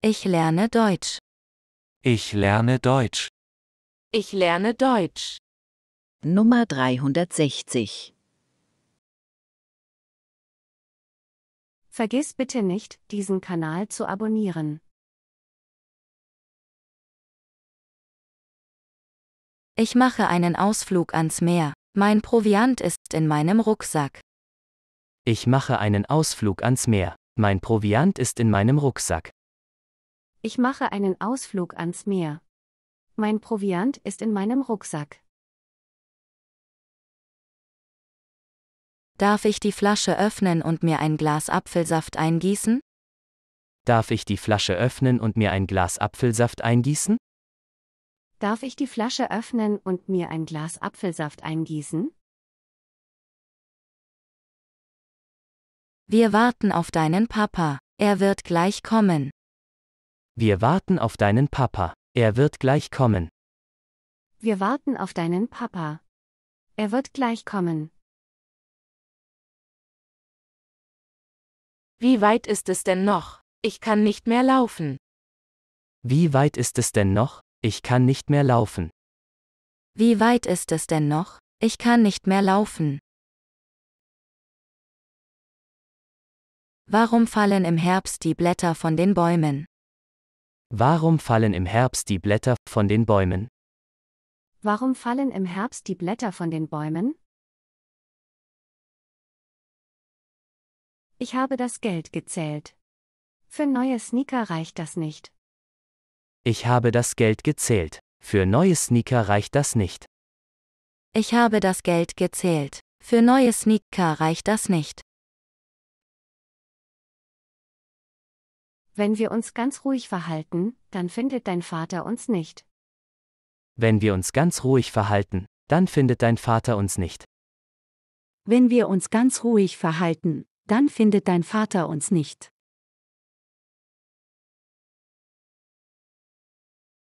Ich lerne Deutsch. Ich lerne Deutsch. Ich lerne Deutsch. Nummer 360 Vergiss bitte nicht, diesen Kanal zu abonnieren. Ich mache einen Ausflug ans Meer. Mein Proviant ist in meinem Rucksack. Ich mache einen Ausflug ans Meer. Mein Proviant ist in meinem Rucksack. Ich mache einen Ausflug ans Meer. Mein Proviant ist in meinem Rucksack. Darf ich die Flasche öffnen und mir ein Glas Apfelsaft eingießen? Darf ich die Flasche öffnen und mir ein Glas Apfelsaft eingießen? Darf ich die Flasche öffnen und mir ein Glas Apfelsaft eingießen? Wir warten auf deinen Papa. Er wird gleich kommen. Wir warten auf deinen Papa. Er wird gleich kommen. Wir warten auf deinen Papa. Er wird gleich kommen. Wie weit ist es denn noch? Ich kann nicht mehr laufen. Wie weit ist es denn noch? Ich kann nicht mehr laufen. Wie weit ist es denn noch? Ich kann nicht mehr laufen. Warum fallen im Herbst die Blätter von den Bäumen? Warum fallen im Herbst die Blätter von den Bäumen? Warum fallen im Herbst die Blätter von den Bäumen? Ich habe das Geld gezählt. Für neue Sneaker reicht das nicht. Ich habe das Geld gezählt. Für neue Sneaker reicht das nicht. Ich habe das Geld gezählt. Für neue Sneaker reicht das nicht. Wenn wir uns ganz ruhig verhalten, dann findet dein Vater uns nicht. Wenn wir uns ganz ruhig verhalten, dann findet dein Vater uns nicht. Wenn wir uns ganz ruhig verhalten, dann findet dein Vater uns nicht.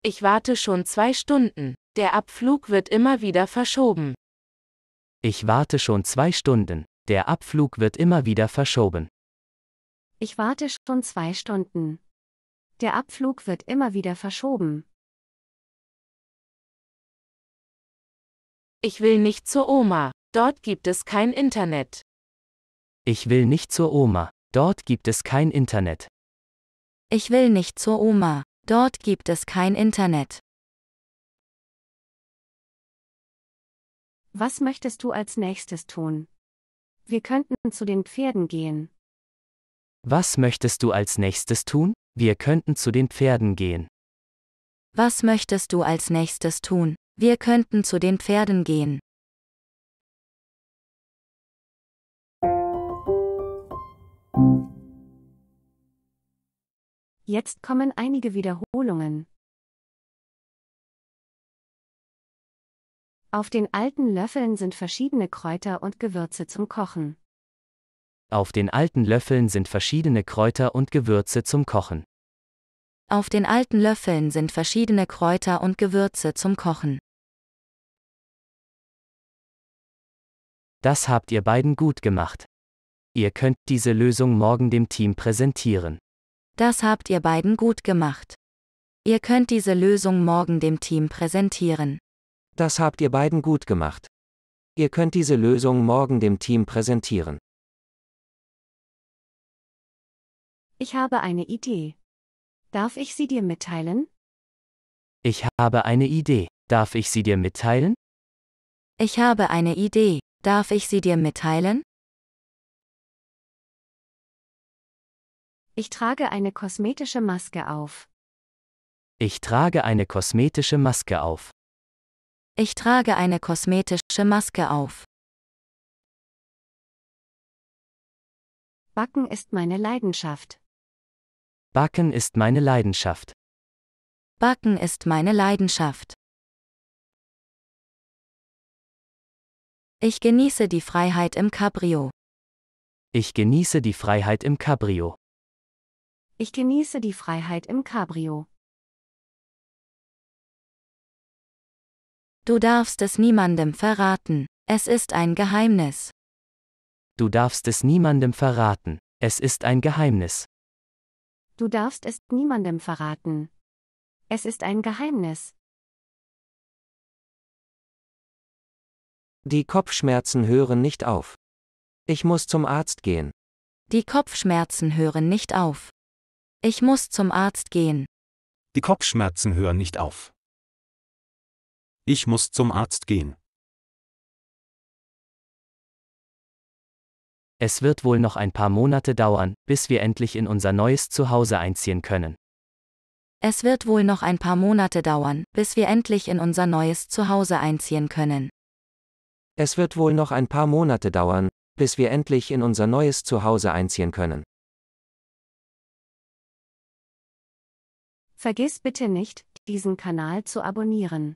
Ich warte schon zwei Stunden. Der Abflug wird immer wieder verschoben. Ich warte schon zwei Stunden. Der Abflug wird immer wieder verschoben. Ich warte schon zwei Stunden. Der Abflug wird immer wieder verschoben. Ich will nicht zur Oma, dort gibt es kein Internet. Ich will nicht zur Oma, dort gibt es kein Internet. Ich will nicht zur Oma, dort gibt es kein Internet. Was möchtest du als nächstes tun? Wir könnten zu den Pferden gehen. Was möchtest du als nächstes tun? Wir könnten zu den Pferden gehen. Was möchtest du als nächstes tun? Wir könnten zu den Pferden gehen. Jetzt kommen einige Wiederholungen. Auf den alten Löffeln sind verschiedene Kräuter und Gewürze zum Kochen. Auf den alten Löffeln sind verschiedene Kräuter und Gewürze zum Kochen. Auf den alten Löffeln sind verschiedene Kräuter und Gewürze zum Kochen. Das habt ihr beiden gut gemacht. Ihr könnt diese Lösung morgen dem Team präsentieren. Das habt ihr beiden gut gemacht. Ihr könnt diese Lösung morgen dem Team präsentieren. Das habt ihr beiden gut gemacht. Ihr könnt diese Lösung morgen dem Team präsentieren. Ich habe eine Idee. Darf ich sie dir mitteilen? Ich habe eine Idee. Darf ich sie dir mitteilen? Ich habe eine Idee. Darf ich sie dir mitteilen? Ich trage eine kosmetische Maske auf. Ich trage eine kosmetische Maske auf. Ich trage eine kosmetische Maske auf. Backen ist meine Leidenschaft. Backen ist meine Leidenschaft. Backen ist meine Leidenschaft. Ich genieße die Freiheit im Cabrio. Ich genieße die Freiheit im Cabrio. Ich genieße die Freiheit im Cabrio. Du darfst es niemandem verraten. Es ist ein Geheimnis. Du darfst es niemandem verraten. Es ist ein Geheimnis. Du darfst es niemandem verraten. Es ist ein Geheimnis. Die Kopfschmerzen hören nicht auf. Ich muss zum Arzt gehen. Die Kopfschmerzen hören nicht auf. Ich muss zum Arzt gehen. Die Kopfschmerzen hören nicht auf. Ich muss zum Arzt gehen. Es wird wohl noch ein paar Monate dauern, bis wir endlich in unser neues Zuhause einziehen können. Es wird wohl noch ein paar Monate dauern, bis wir endlich in unser neues Zuhause einziehen können. Es wird wohl noch ein paar Monate dauern, bis wir endlich in unser neues Zuhause einziehen können. Vergiss bitte nicht, diesen Kanal zu abonnieren.